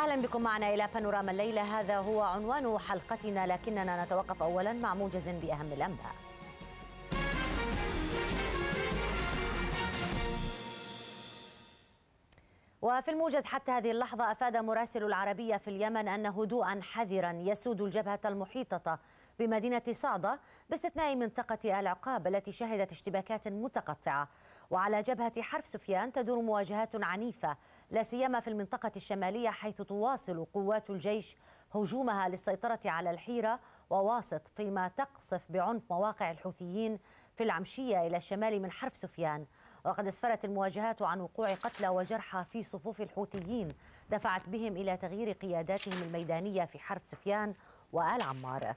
أهلا بكم معنا إلى بانوراما الليلة هذا هو عنوان حلقتنا لكننا نتوقف أولا مع موجز بأهم الأنباء وفي الموجز حتى هذه اللحظة أفاد مراسل العربية في اليمن أن هدوءا حذرا يسود الجبهة المحيطة بمدينة صعدة باستثناء منطقة العقاب التي شهدت اشتباكات متقطعة وعلى جبهة حرف سفيان تدور مواجهات عنيفة لا سيما في المنطقة الشمالية حيث تواصل قوات الجيش هجومها للسيطرة على الحيرة وواسط فيما تقصف بعنف مواقع الحوثيين في العمشية إلى الشمال من حرف سفيان وقد اسفرت المواجهات عن وقوع قتلى وجرحى في صفوف الحوثيين دفعت بهم إلى تغيير قياداتهم الميدانية في حرف سفيان وآل عمار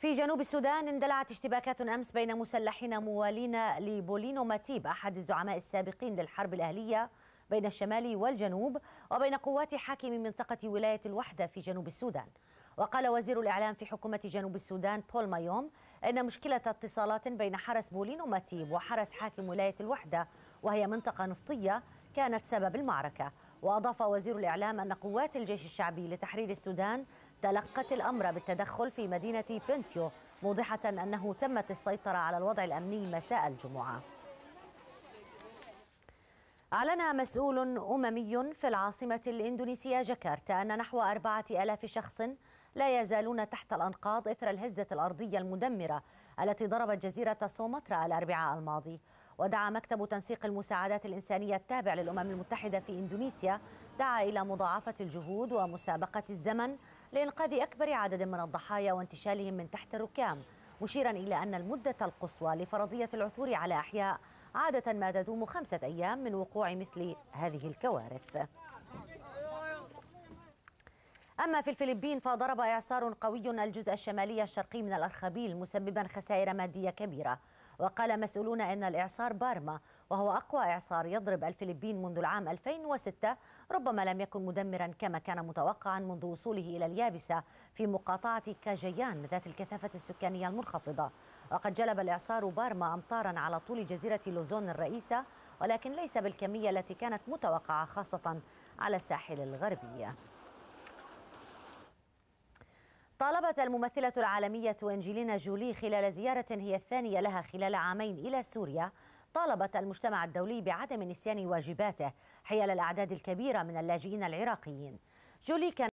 في جنوب السودان اندلعت اشتباكات أمس بين مسلحين موالين لبولينو ماتيب أحد الزعماء السابقين للحرب الأهلية بين الشمال والجنوب وبين قوات حاكم منطقة ولاية الوحدة في جنوب السودان وقال وزير الإعلام في حكومة جنوب السودان بول مايوم أن مشكلة اتصالات بين حرس بولينو ماتيب وحرس حاكم ولاية الوحدة وهي منطقة نفطية كانت سبب المعركة وأضاف وزير الإعلام أن قوات الجيش الشعبي لتحرير السودان تلقت الأمر بالتدخل في مدينة بنتيو موضحة أنه تمت السيطرة على الوضع الأمني مساء الجمعة أعلن مسؤول أممي في العاصمة الإندونيسية جاكرتا أن نحو أربعة ألاف شخص لا يزالون تحت الأنقاض إثر الهزة الأرضية المدمرة التي ضربت جزيرة سومطرة الأربعاء الماضي ودعا مكتب تنسيق المساعدات الإنسانية التابع للأمم المتحدة في إندونيسيا دعا إلى مضاعفة الجهود ومسابقة الزمن لإنقاذ أكبر عدد من الضحايا وانتشالهم من تحت الركام مشيرا إلى أن المدة القصوى لفرضية العثور على أحياء عادة ما تدوم خمسة أيام من وقوع مثل هذه الكوارث أما في الفلبين فضرب إعصار قوي الجزء الشمالي الشرقي من الأرخبيل مسببا خسائر مادية كبيرة وقال مسؤولون أن الإعصار بارما وهو أقوى إعصار يضرب الفلبين منذ العام 2006 ربما لم يكن مدمرا كما كان متوقعا منذ وصوله إلى اليابسة في مقاطعة كاجيان ذات الكثافة السكانية المنخفضة وقد جلب الإعصار بارما أمطارا على طول جزيرة لوزون الرئيسة ولكن ليس بالكمية التي كانت متوقعة خاصة على الساحل الغربي طالبت الممثلة العالمية أنجلينا جولي خلال زيارة هي الثانية لها خلال عامين إلى سوريا طالبت المجتمع الدولي بعدم نسيان واجباته حيال الأعداد الكبيرة من اللاجئين العراقيين جولي كان